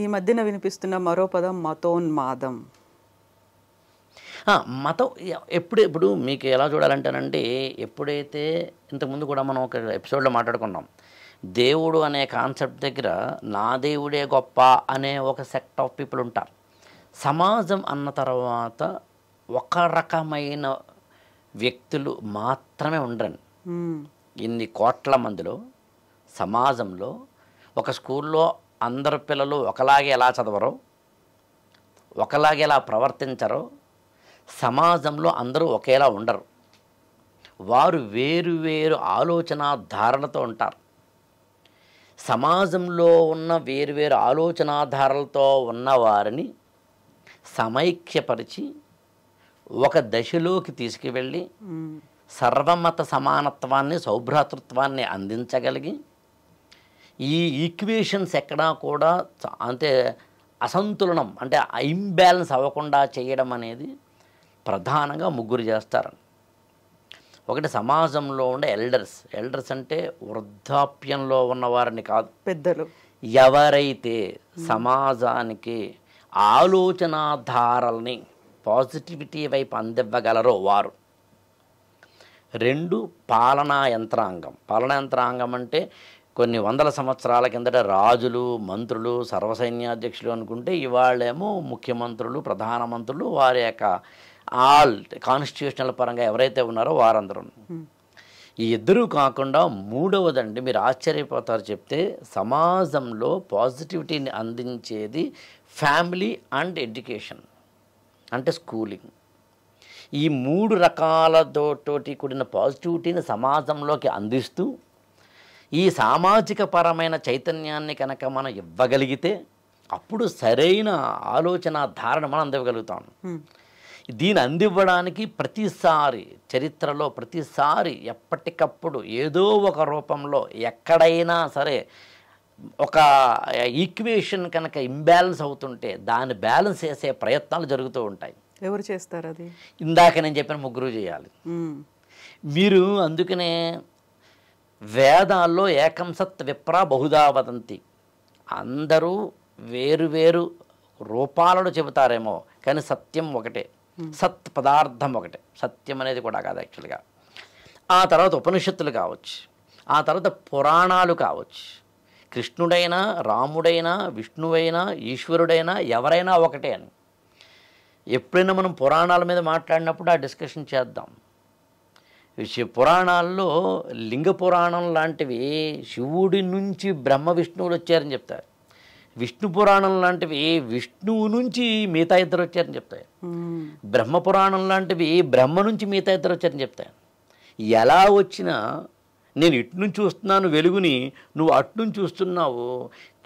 ఈ మధ్యన వినిపిస్తున్న మరో పదం మతోన్మాదం మతం ఎప్పుడు ఇప్పుడు మీకు ఎలా చూడాలంటేనండి ఎప్పుడైతే ఇంతకుముందు కూడా మనం ఒక ఎపిసోడ్లో మాట్లాడుకున్నాం దేవుడు అనే కాన్సెప్ట్ దగ్గర నా దేవుడే గొప్ప అనే ఒక సెక్ట్ ఆఫ్ పీపుల్ ఉంటారు సమాజం అన్న తర్వాత ఒక రకమైన వ్యక్తులు మాత్రమే ఉండరండి ఇన్ని కోట్ల మందిలో సమాజంలో ఒక స్కూల్లో అందరు పిల్లలు ఒకలాగే ఎలా చదవరో ఒకలాగే ఎలా ప్రవర్తించరో సమాజంలో అందరూ ఒకేలా ఉండరు వారు వేరు వేరు ఆలోచన ధారలతో ఉంటారు సమాజంలో ఉన్న వేరు వేరు ఆలోచనాధారలతో ఉన్నవారిని సమైక్యపరిచి ఒక దశలోకి తీసుకువెళ్ళి సర్వమత సమానత్వాన్ని సౌభ్రాతృత్వాన్ని అందించగలిగి ఈ ఈక్వేషన్స్ ఎక్కడా కూడా అంటే అసంతులనం అంటే ఇంబ్యాలెన్స్ అవ్వకుండా చేయడం అనేది ప్రధానంగా ముగ్గురు చేస్తారు ఒకటి సమాజంలో ఉండే ఎల్డర్స్ ఎల్డర్స్ అంటే వృద్ధాప్యంలో ఉన్నవారిని కాదు పెద్దలు ఎవరైతే సమాజానికి ఆలోచనాధారల్ని పాజిటివిటీ వైపు అందివ్వగలరో వారు రెండు పాలనా యంత్రాంగం పాలనా యంత్రాంగం అంటే కొన్ని వందల సంవత్సరాల కిందట రాజులు మంత్రులు సర్వసైన్యాధ్యక్షులు అనుకుంటే ఇవాళేమో ముఖ్యమంత్రులు ప్రధానమంత్రులు వారి యొక్క ఆల్ కాన్స్టిట్యూషనల్ పరంగా ఎవరైతే ఉన్నారో వారందరూ ఈ ఇద్దరూ కాకుండా మూడవదండి మీరు ఆశ్చర్యపోతారు చెప్తే సమాజంలో పాజిటివిటీని అందించేది ఫ్యామిలీ అండ్ ఎడ్యుకేషన్ అంటే స్కూలింగ్ ఈ మూడు రకాలతో కూడిన పాజిటివిటీని సమాజంలోకి అందిస్తూ ఈ సామాజిక పరమైన చైతన్యాన్ని కనుక మనం ఇవ్వగలిగితే అప్పుడు సరైన ఆలోచన ధారణ మనం అందివ్వగలుగుతాం దీని అందివ్వడానికి ప్రతిసారి చరిత్రలో ప్రతిసారి ఎప్పటికప్పుడు ఏదో ఒక రూపంలో ఎక్కడైనా సరే ఒక ఈక్వేషన్ కనుక ఇంబ్యాలెన్స్ అవుతుంటే దాన్ని బ్యాలెన్స్ చేసే ప్రయత్నాలు జరుగుతూ ఉంటాయి ఎవరు చేస్తారు అది ఇందాక నేను చెప్పిన ముగ్గురు చేయాలి మీరు అందుకనే వేదాల్లో ఏకం సత్ విప్ర బహుదా వదంతి అందరూ వేరువేరు రూపాలను చెబుతారేమో కానీ సత్యం ఒకటే సత్ పదార్థం ఒకటే సత్యం అనేది కూడా కాదు యాక్చువల్గా ఆ తర్వాత ఉపనిషత్తులు కావచ్చు ఆ తర్వాత పురాణాలు కావచ్చు కృష్ణుడైనా రాముడైనా విష్ణువైనా ఈశ్వరుడైనా ఎవరైనా ఒకటే అని ఎప్పుడైనా మనం పురాణాల మీద మాట్లాడినప్పుడు ఆ డిస్కషన్ చేద్దాం పురాణాల్లో లింగ పురాణం లాంటివి శివుడి నుంచి బ్రహ్మ విష్ణువులు వచ్చారని చెప్తారు విష్ణు పురాణం లాంటివి విష్ణువు నుంచి మిగతా ఇద్దరు వచ్చారని చెప్తాయి బ్రహ్మ పురాణం లాంటివి బ్రహ్మ నుంచి మిగతా ఇద్దరు వచ్చారని చెప్తాయి ఎలా వచ్చినా నేను ఇటు నుంచి చూస్తున్నాను వెలుగుని నువ్వు అటు నుంచి చూస్తున్నావు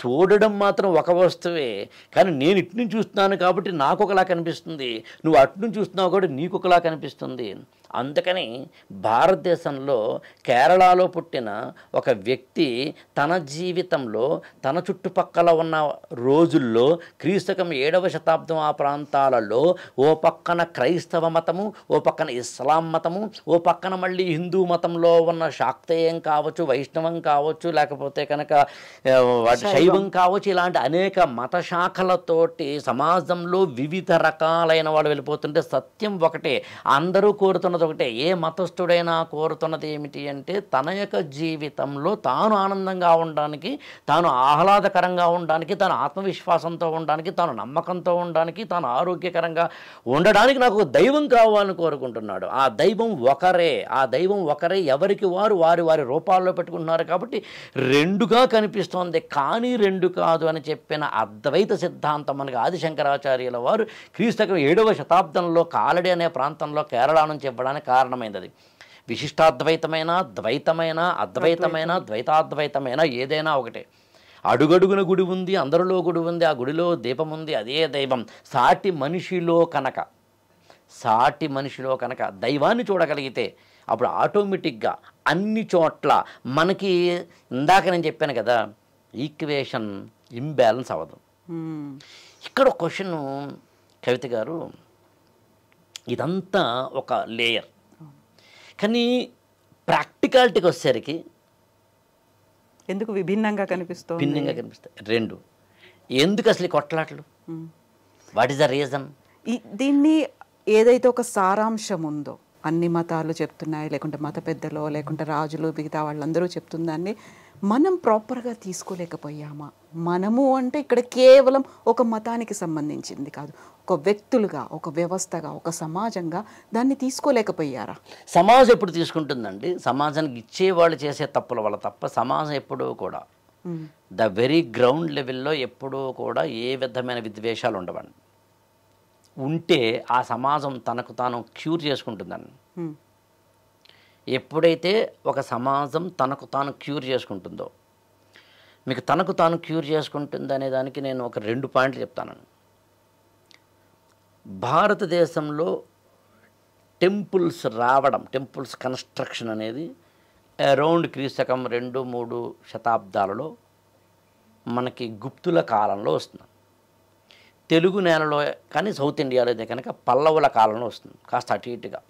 చూడడం మాత్రం ఒక వస్తువే కానీ నేను ఇటు నుంచి చూస్తున్నాను కాబట్టి నాకు ఒకలా కనిపిస్తుంది నువ్వు అటు నుంచి చూస్తున్నావు కూడా నీకు ఒకలా కనిపిస్తుంది అందుకని భారతదేశంలో కేరళలో పుట్టిన ఒక వ్యక్తి తన జీవితంలో తన చుట్టుపక్కల ఉన్న రోజుల్లో క్రీస్తకం ఏడవ శతాబ్దం ఆ ప్రాంతాలలో ఓ పక్కన క్రైస్తవ మతము ఓ పక్కన ఇస్లాం మతము ఓ పక్కన మళ్ళీ హిందూ మతంలో ఉన్న శాక్తేయం కావచ్చు వైష్ణవం కావచ్చు లేకపోతే కనుక దైవం కావచ్చు ఇలాంటి అనేక మత శాఖలతోటి సమాజంలో వివిధ రకాలైన వాళ్ళు వెళ్ళిపోతుంటే సత్యం ఒకటే అందరూ కోరుతున్నది ఒకటే ఏ మతస్థుడైనా కోరుతున్నది ఏమిటి అంటే తన యొక్క జీవితంలో తాను ఆనందంగా ఉండడానికి తాను ఆహ్లాదకరంగా ఉండడానికి తన ఆత్మవిశ్వాసంతో ఉండడానికి తాను నమ్మకంతో ఉండడానికి తాను ఆరోగ్యకరంగా ఉండడానికి నాకు దైవం కావాలని కోరుకుంటున్నాడు ఆ దైవం ఒకరే ఆ దైవం ఒకరే ఎవరికి వారు వారి వారి రూపాల్లో పెట్టుకుంటున్నారు కాబట్టి రెండుగా కనిపిస్తోంది కానీ రెండు కాదు అని చెప్పిన అద్వైత సిద్ధాంతం మనకి ఆదిశంకరాచార్యుల వారు క్రీస్తకం ఏడవ శతాబ్దంలో కాలడి అనే ప్రాంతంలో కేరళ నుంచి ఇవ్వడానికి కారణమైంది అది విశిష్టాద్వైతమైన ద్వైతమైన అద్వైతమైన ద్వైతాద్వైతమైన ఏదైనా ఒకటే అడుగడుగున గుడి ఉంది అందరిలో గుడి ఉంది ఆ గుడిలో దీపం ఉంది అదే దైవం సాటి మనిషిలో కనుక సాటి మనిషిలో కనుక దైవాన్ని చూడగలిగితే అప్పుడు ఆటోమేటిక్గా అన్ని చోట్ల మనకి ఇందాక నేను చెప్పాను కదా ఈక్వేషన్ ఇంబ్యాలెన్స్ అవ్వదు ఇక్కడ క్వశ్చన్ కవిత గారు ఇదంతా ఒక లేయర్ కానీ ప్రాక్టికాలిటీకి వచ్చేసరికి ఎందుకు విభిన్నంగా కనిపిస్తుంది భిన్నంగా కనిపిస్తాయి రెండు ఎందుకు అసలు కొట్లాట్లు వాట్ ఈస్ ద రీజన్ దీన్ని ఏదైతే ఒక సారాంశం ఉందో అన్ని మతాలు చెప్తున్నాయి లేకుంటే మత పెద్దలో లేకుంటే రాజులు మిగతా వాళ్ళందరూ చెప్తుందాన్ని మనం ప్రాపర్గా తీసుకోలేకపోయామా మనము అంటే ఇక్కడ కేవలం ఒక మతానికి సంబంధించింది కాదు ఒక వ్యక్తులుగా ఒక వ్యవస్థగా ఒక సమాజంగా దాన్ని తీసుకోలేకపోయారా సమాజం ఎప్పుడు తీసుకుంటుందండి సమాజానికి ఇచ్చేవాళ్ళు చేసే తప్పుల వల్ల తప్ప సమాజం ఎప్పుడూ కూడా ద వెరీ గ్రౌండ్ లెవెల్లో ఎప్పుడూ కూడా ఏ విధమైన విద్వేషాలు ఉండవండి ఉంటే ఆ సమాజం తనకు తాను క్యూర్ చేసుకుంటుందండి ఎప్పుడైతే ఒక సమాజం తనకు తాను క్యూర్ చేసుకుంటుందో మీకు తనకు తాను క్యూర్ చేసుకుంటుంది అనే దానికి నేను ఒక రెండు పాయింట్లు చెప్తాను భారతదేశంలో టెంపుల్స్ రావడం టెంపుల్స్ కన్స్ట్రక్షన్ అనేది అరౌండ్ క్రీస్తకం రెండు మూడు శతాబ్దాలలో మనకి గుప్తుల కాలంలో వస్తుంది తెలుగు నేలలో కానీ సౌత్ ఇండియాలో అయితే కనుక పల్లవుల కాలంలో వస్తుంది కాస్త అటు ఇటుగా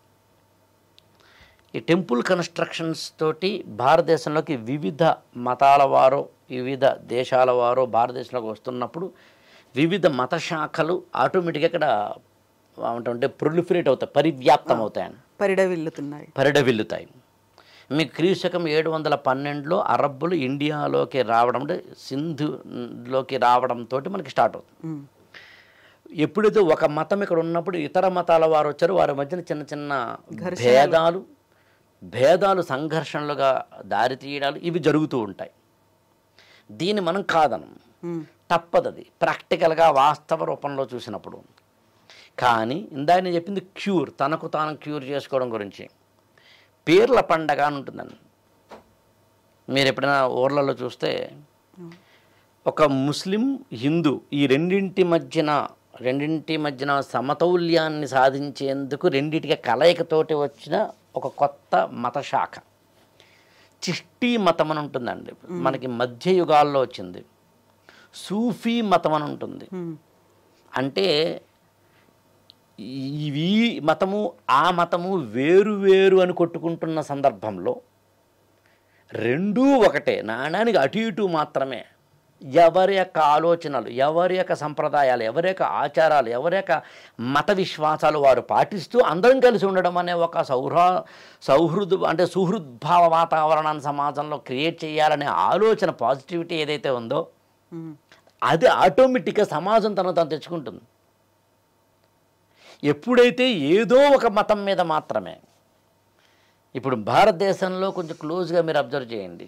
ఈ టెంపుల్ కన్స్ట్రక్షన్స్ తోటి భారతదేశంలోకి వివిధ మతాల వారు వివిధ దేశాల వారు భారతదేశంలోకి వస్తున్నప్పుడు వివిధ మత శాఖలు ఆటోమేటిక్గా ఇక్కడ ఏమంటే ప్రొలిఫరేట్ అవుతాయి పరివ్యాప్తం అవుతాయని పరిడవిల్లుతున్నాయి పరిడవిల్లుతాయి మీకు క్రీశకం ఏడు వందల పన్నెండులో అరబ్బులు ఇండియాలోకి రావడం అంటే సింధులోకి రావడంతో మనకి స్టార్ట్ అవుతుంది ఎప్పుడైతే ఒక మతం ఇక్కడ ఉన్నప్పుడు ఇతర మతాల వారు వచ్చారు వారి మధ్యన చిన్న చిన్న భేదాలు భేదాలు సంఘర్షణలుగా దారితీయడాలు ఇవి జరుగుతూ ఉంటాయి దీన్ని మనం కాదనం తప్పదది ప్రాక్టికల్గా వాస్తవ రూపంలో చూసినప్పుడు కానీ ఇందాక నేను చెప్పింది క్యూర్ తనకు తాను క్యూర్ చేసుకోవడం గురించి పేర్ల పండగ అని ఉంటుందండి మీరు ఎప్పుడైనా ఊర్లలో చూస్తే ఒక ముస్లిం హిందూ ఈ రెండింటి మధ్యన రెండింటి మధ్యన సమతౌల్యాన్ని సాధించేందుకు రెండింటికి కలయికతోటి వచ్చిన ఒక కొత్త మత శాఖ చిష్టీ మతం అని ఉంటుందండి మనకి మధ్య యుగాల్లో వచ్చింది సూఫీ మతం అని ఉంటుంది అంటే ఇవి మతము ఆ మతము వేరు వేరు అని కొట్టుకుంటున్న సందర్భంలో రెండూ ఒకటే నాణానికి అటు ఇటు మాత్రమే ఎవరి యొక్క ఆలోచనలు ఎవరి యొక్క సంప్రదాయాలు ఎవరి యొక్క ఆచారాలు ఎవరి యొక్క మత విశ్వాసాలు వారు పాటిస్తూ అందరం కలిసి ఉండడం అనే ఒక సౌహృ సౌహృద అంటే సుహృద్భావ వాతావరణాన్ని సమాజంలో క్రియేట్ చేయాలనే ఆలోచన పాజిటివిటీ ఏదైతే ఉందో అది ఆటోమేటిక్గా సమాజం తను తను తెచ్చుకుంటుంది ఎప్పుడైతే ఏదో ఒక మతం మీద మాత్రమే ఇప్పుడు భారతదేశంలో కొంచెం క్లోజ్గా మీరు అబ్జర్వ్ చేయండి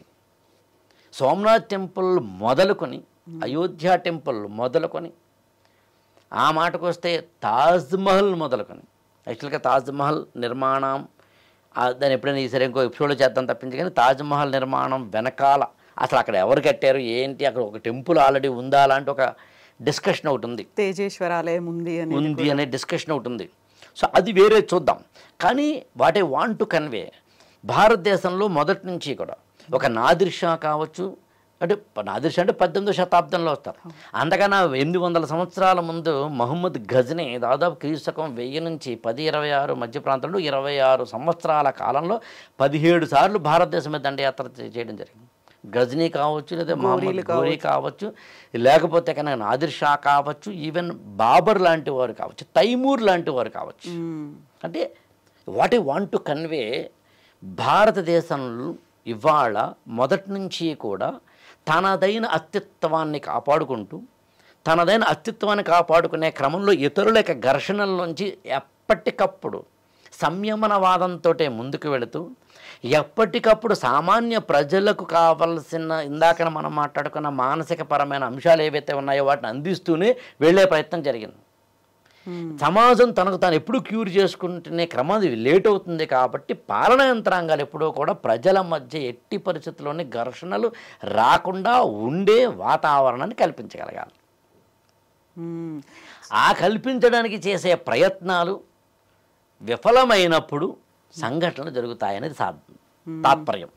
సోమనాథ్ టెంపుల్ మొదలుకొని అయోధ్య టెంపుల్ మొదలుకొని ఆ మాటకు వస్తే తాజ్మహల్ మొదలుకొని యాక్చువల్గా తాజ్మహల్ నిర్మాణం దాన్ని ఎప్పుడైనా సరే ఇంకో ఎపిసోడ్లో చేద్దాం తప్పించి కానీ తాజ్మహల్ నిర్మాణం వెనకాల అసలు అక్కడ ఎవరు కట్టారు ఏంటి అక్కడ ఒక టెంపుల్ ఆల్రెడీ ఉందా అలాంటి ఒక డిస్కషన్ ఒకటి ఉంది తేజేశ్వరాలయం ఉంది అని ఉంది అనే డిస్కషన్ ఒకటి ఉంది సో అది వేరే చూద్దాం కానీ what I want to convey భారతదేశంలో మొదటి నుంచి కూడా ఒక నాదిర్షా కావచ్చు అంటే నాదిర్షా అంటే పద్దెనిమిదో శతాబ్దంలో వస్తారు అంతకన్నా ఎనిమిది వందల సంవత్సరాల ముందు మహమ్మద్ గజనీ దాదాపు క్రీస్తుకం వెయ్యి నుంచి పది ఇరవై ఆరు మధ్య ప్రాంతంలో ఇరవై ఆరు సంవత్సరాల కాలంలో పదిహేడు సార్లు భారతదేశం మీద దండయాత్ర చేయడం జరిగింది గజ్ని కావచ్చు లేదా మహమ్మద్ గోరీ కావచ్చు లేకపోతే కనుక నాదిర్ షా కావచ్చు ఈవెన్ బాబర్ లాంటి వారు కావచ్చు తైమూర్ లాంటి వారు కావచ్చు అంటే what I want to convey భారతదేశంలో ఇవాళ మొదటి నుంచి కూడా తనదైన అస్తిత్వాన్ని కాపాడుకుంటూ తనదైన అస్తిత్వాన్ని కాపాడుకునే క్రమంలో ఇతరుల యొక్క ఘర్షణల నుంచి ఎప్పటికప్పుడు సంయమనవాదంతో ముందుకు వెళుతూ ఎప్పటికప్పుడు సామాన్య ప్రజలకు కావలసిన ఇందాక మనం మాట్లాడుకున్న మానసికపరమైన అంశాలు ఏవైతే ఉన్నాయో వాటిని అందిస్తూనే వెళ్ళే ప్రయత్నం జరిగింది Hmm. సమాజం తనకు తాను ఎప్పుడు క్యూర్ చేసుకుంటేనే క్రమం అది లేట్ అవుతుంది కాబట్టి పాలన యంత్రాంగాలు ఎప్పుడూ కూడా ప్రజల మధ్య ఎట్టి పరిస్థితుల్లోనే ఘర్షణలు రాకుండా ఉండే వాతావరణాన్ని కల్పించగలగాలి hmm. ఆ కల్పించడానికి చేసే ప్రయత్నాలు విఫలమైనప్పుడు hmm. సంఘటనలు జరుగుతాయనేది తాత్పర్యం